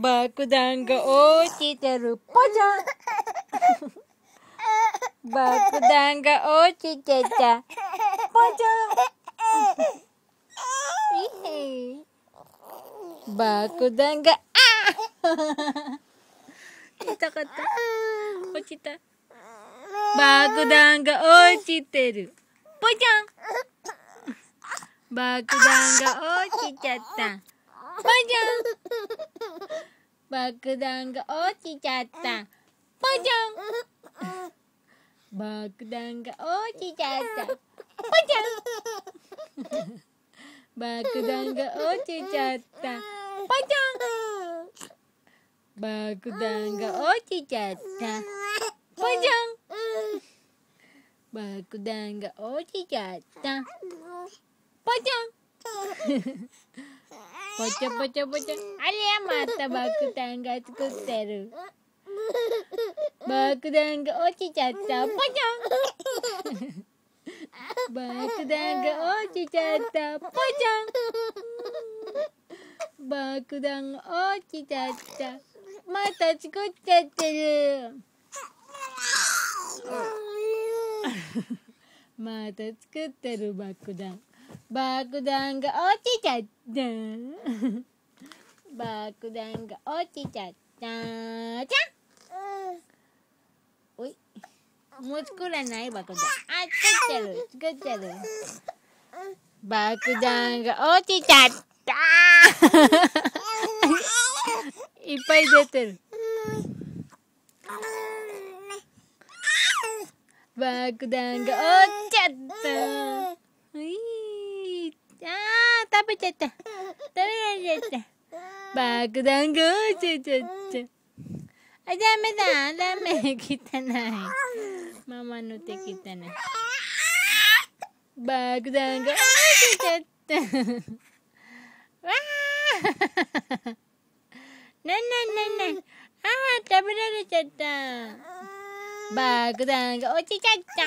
爆弾が落ちてる、ぽじゃん爆弾が落ちてた、ぽじゃん爆弾が、あ痛かった落ちた。爆弾が落ちてる、ぽじゃん爆弾が落ちちゃった、ぽじゃん爆弾が落ちちゃった。ぽんちゃん爆弾が落ちちゃった。ぽちゃん爆弾が落ちちゃった。ぽちゃん爆弾が落ちちゃった。ぽちゃん爆弾が落ちちゃった。ぽんちゃんぽちゃぽちゃぽちゃ。あれまた爆弾が作ってる。爆弾が落ちちゃった。ぽちゃん。爆弾が落ちちゃった。ぽちゃん。爆弾が落ちちゃった。また作っちゃってる。また作ってる爆弾。爆弾が落ちちゃった爆弾が落ちちゃったじゃん、おいもう作らない爆弾あ作ってる作ってる爆弾が落ちちゃったいっぱい出てる爆弾が落ちちゃったちゃった。食べられちゃった。爆弾が落ちちゃった。あ、ダメだ。ダメ。汚い。ママの手汚い。爆弾が落ちちゃった。わあなんなんなんなん。ああ、食べられちゃった。爆弾が落ちちゃった。ちゃ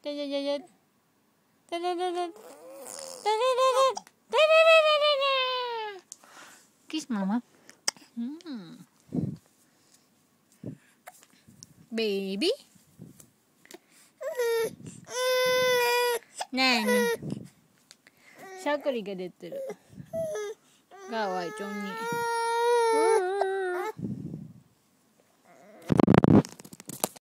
じゃじゃだだだだだ。しゃくりが出てる。かわいちょんに。